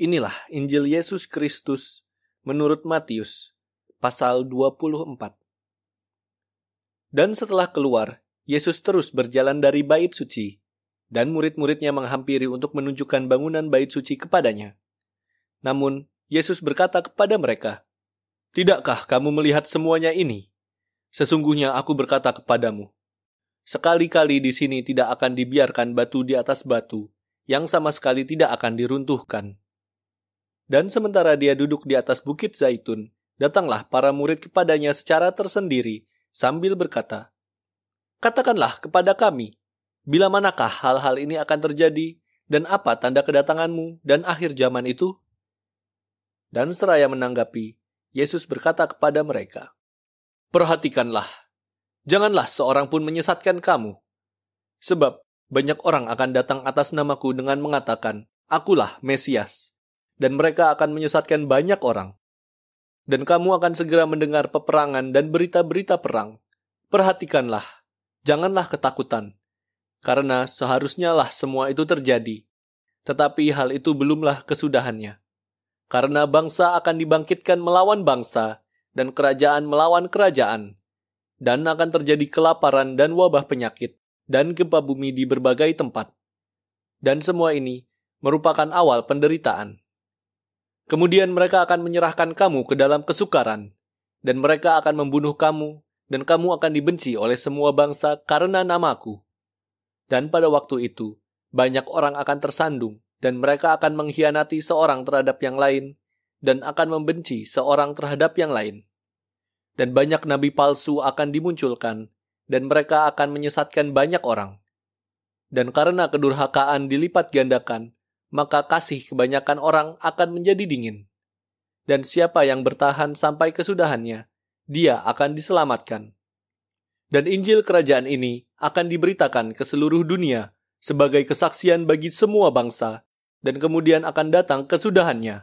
Inilah Injil Yesus Kristus menurut Matius pasal 24. Dan setelah keluar, Yesus terus berjalan dari bait suci, dan murid-muridnya menghampiri untuk menunjukkan bangunan bait suci kepadanya. Namun, Yesus berkata kepada mereka, Tidakkah kamu melihat semuanya ini? Sesungguhnya aku berkata kepadamu, sekali-kali di sini tidak akan dibiarkan batu di atas batu, yang sama sekali tidak akan diruntuhkan. Dan sementara dia duduk di atas bukit zaitun, datanglah para murid kepadanya secara tersendiri sambil berkata, Katakanlah kepada kami, bila manakah hal-hal ini akan terjadi dan apa tanda kedatanganmu dan akhir zaman itu? Dan seraya menanggapi, Yesus berkata kepada mereka, Perhatikanlah, janganlah seorang pun menyesatkan kamu. Sebab banyak orang akan datang atas namaku dengan mengatakan, Akulah Mesias dan mereka akan menyesatkan banyak orang. Dan kamu akan segera mendengar peperangan dan berita-berita perang. Perhatikanlah, janganlah ketakutan, karena seharusnya lah semua itu terjadi. Tetapi hal itu belumlah kesudahannya. Karena bangsa akan dibangkitkan melawan bangsa, dan kerajaan melawan kerajaan, dan akan terjadi kelaparan dan wabah penyakit, dan gempa bumi di berbagai tempat. Dan semua ini merupakan awal penderitaan. Kemudian mereka akan menyerahkan kamu ke dalam kesukaran, dan mereka akan membunuh kamu, dan kamu akan dibenci oleh semua bangsa karena namaku. Dan pada waktu itu, banyak orang akan tersandung, dan mereka akan mengkhianati seorang terhadap yang lain, dan akan membenci seorang terhadap yang lain. Dan banyak nabi palsu akan dimunculkan, dan mereka akan menyesatkan banyak orang. Dan karena kedurhakaan dilipat gandakan, maka kasih kebanyakan orang akan menjadi dingin. Dan siapa yang bertahan sampai kesudahannya, dia akan diselamatkan. Dan Injil kerajaan ini akan diberitakan ke seluruh dunia sebagai kesaksian bagi semua bangsa dan kemudian akan datang kesudahannya.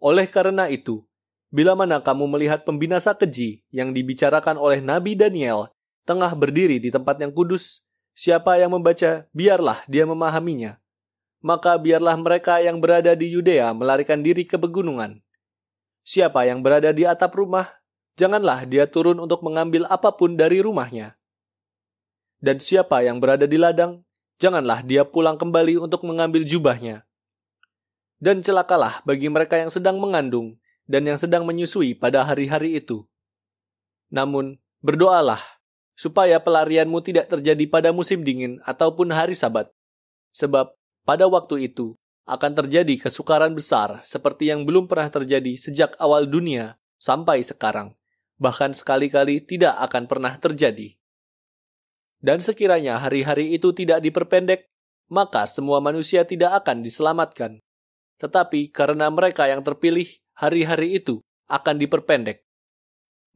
Oleh karena itu, bila mana kamu melihat pembinasa keji yang dibicarakan oleh Nabi Daniel tengah berdiri di tempat yang kudus, siapa yang membaca, biarlah dia memahaminya maka biarlah mereka yang berada di Yudea melarikan diri ke pegunungan. Siapa yang berada di atap rumah, janganlah dia turun untuk mengambil apapun dari rumahnya. Dan siapa yang berada di ladang, janganlah dia pulang kembali untuk mengambil jubahnya. Dan celakalah bagi mereka yang sedang mengandung dan yang sedang menyusui pada hari-hari itu. Namun, berdoalah supaya pelarianmu tidak terjadi pada musim dingin ataupun hari Sabat, sebab pada waktu itu, akan terjadi kesukaran besar seperti yang belum pernah terjadi sejak awal dunia sampai sekarang. Bahkan sekali-kali tidak akan pernah terjadi. Dan sekiranya hari-hari itu tidak diperpendek, maka semua manusia tidak akan diselamatkan. Tetapi karena mereka yang terpilih, hari-hari itu akan diperpendek.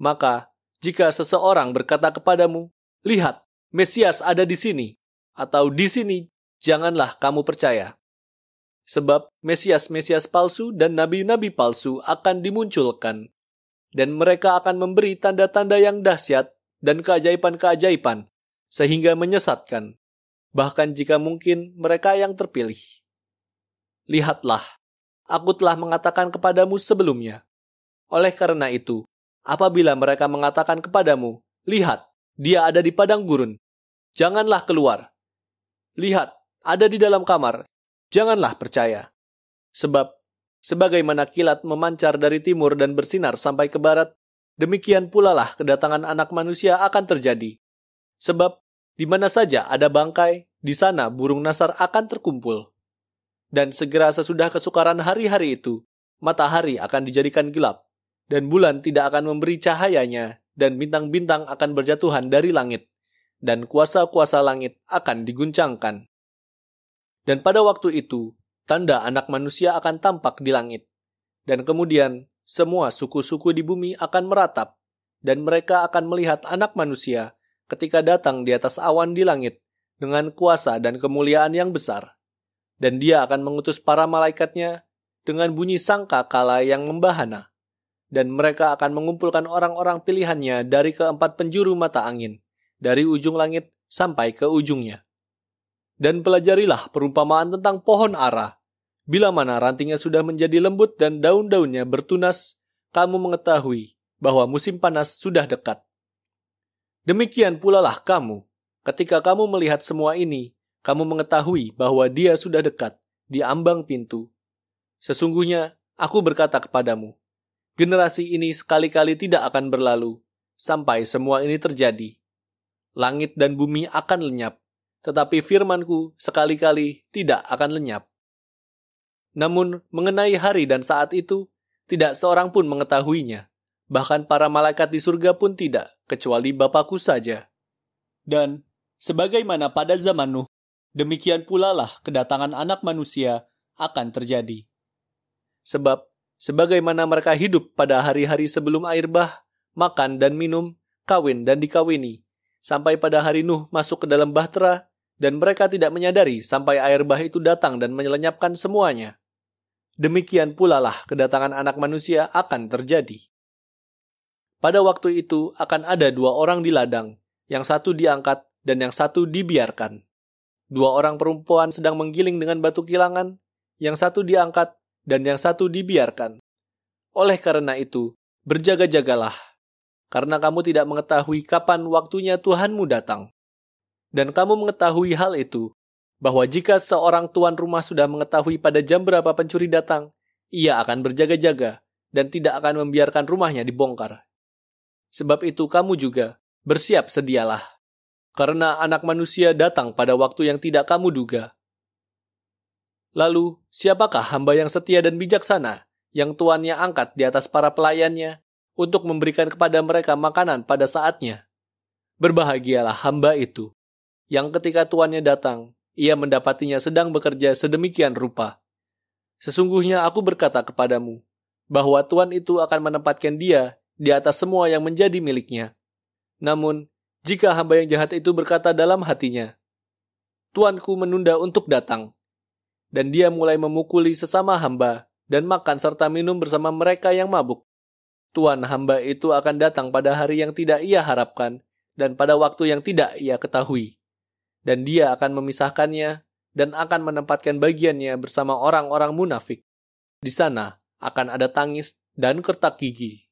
Maka, jika seseorang berkata kepadamu, "Lihat, Mesias ada di sini," atau "Di sini janganlah kamu percaya. Sebab Mesias-Mesias palsu dan nabi-nabi palsu akan dimunculkan, dan mereka akan memberi tanda-tanda yang dahsyat dan keajaiban-keajaiban, sehingga menyesatkan, bahkan jika mungkin mereka yang terpilih. Lihatlah, aku telah mengatakan kepadamu sebelumnya. Oleh karena itu, apabila mereka mengatakan kepadamu, Lihat, dia ada di padang gurun. Janganlah keluar. Lihat, ada di dalam kamar, janganlah percaya. Sebab, sebagaimana kilat memancar dari timur dan bersinar sampai ke barat, demikian pula lah kedatangan anak manusia akan terjadi. Sebab, di mana saja ada bangkai, di sana burung nasar akan terkumpul. Dan segera sesudah kesukaran hari-hari itu, matahari akan dijadikan gelap, dan bulan tidak akan memberi cahayanya, dan bintang-bintang akan berjatuhan dari langit, dan kuasa-kuasa langit akan diguncangkan. Dan pada waktu itu, tanda anak manusia akan tampak di langit. Dan kemudian, semua suku-suku di bumi akan meratap, dan mereka akan melihat anak manusia ketika datang di atas awan di langit dengan kuasa dan kemuliaan yang besar. Dan dia akan mengutus para malaikatnya dengan bunyi sangka kala yang membahana. Dan mereka akan mengumpulkan orang-orang pilihannya dari keempat penjuru mata angin, dari ujung langit sampai ke ujungnya dan pelajarilah perumpamaan tentang pohon ara. Bila mana rantingnya sudah menjadi lembut dan daun-daunnya bertunas, kamu mengetahui bahwa musim panas sudah dekat. Demikian pula lah kamu. Ketika kamu melihat semua ini, kamu mengetahui bahwa dia sudah dekat, di ambang pintu. Sesungguhnya, aku berkata kepadamu, generasi ini sekali-kali tidak akan berlalu, sampai semua ini terjadi. Langit dan bumi akan lenyap, tetapi firmanku sekali-kali tidak akan lenyap. Namun, mengenai hari dan saat itu, tidak seorang pun mengetahuinya. Bahkan para malaikat di surga pun tidak, kecuali Bapakku saja. Dan, sebagaimana pada zaman Nuh, demikian pula lah kedatangan anak manusia akan terjadi. Sebab, sebagaimana mereka hidup pada hari-hari sebelum air bah, makan dan minum, kawin dan dikawini, sampai pada hari Nuh masuk ke dalam bahtera, dan mereka tidak menyadari sampai air bah itu datang dan melenyapkan semuanya. Demikian pula lah kedatangan anak manusia akan terjadi. Pada waktu itu akan ada dua orang di ladang, yang satu diangkat dan yang satu dibiarkan. Dua orang perempuan sedang menggiling dengan batu kilangan, yang satu diangkat dan yang satu dibiarkan. Oleh karena itu, berjaga-jagalah, karena kamu tidak mengetahui kapan waktunya Tuhanmu datang dan kamu mengetahui hal itu, bahwa jika seorang tuan rumah sudah mengetahui pada jam berapa pencuri datang, ia akan berjaga-jaga dan tidak akan membiarkan rumahnya dibongkar. Sebab itu kamu juga bersiap sedialah, karena anak manusia datang pada waktu yang tidak kamu duga. Lalu, siapakah hamba yang setia dan bijaksana yang tuannya angkat di atas para pelayannya untuk memberikan kepada mereka makanan pada saatnya? Berbahagialah hamba itu yang ketika tuannya datang, ia mendapatinya sedang bekerja sedemikian rupa. Sesungguhnya aku berkata kepadamu, bahwa tuan itu akan menempatkan dia di atas semua yang menjadi miliknya. Namun, jika hamba yang jahat itu berkata dalam hatinya, Tuanku menunda untuk datang, dan dia mulai memukuli sesama hamba dan makan serta minum bersama mereka yang mabuk. Tuan hamba itu akan datang pada hari yang tidak ia harapkan dan pada waktu yang tidak ia ketahui dan dia akan memisahkannya dan akan menempatkan bagiannya bersama orang-orang munafik. Di sana akan ada tangis dan kertak gigi.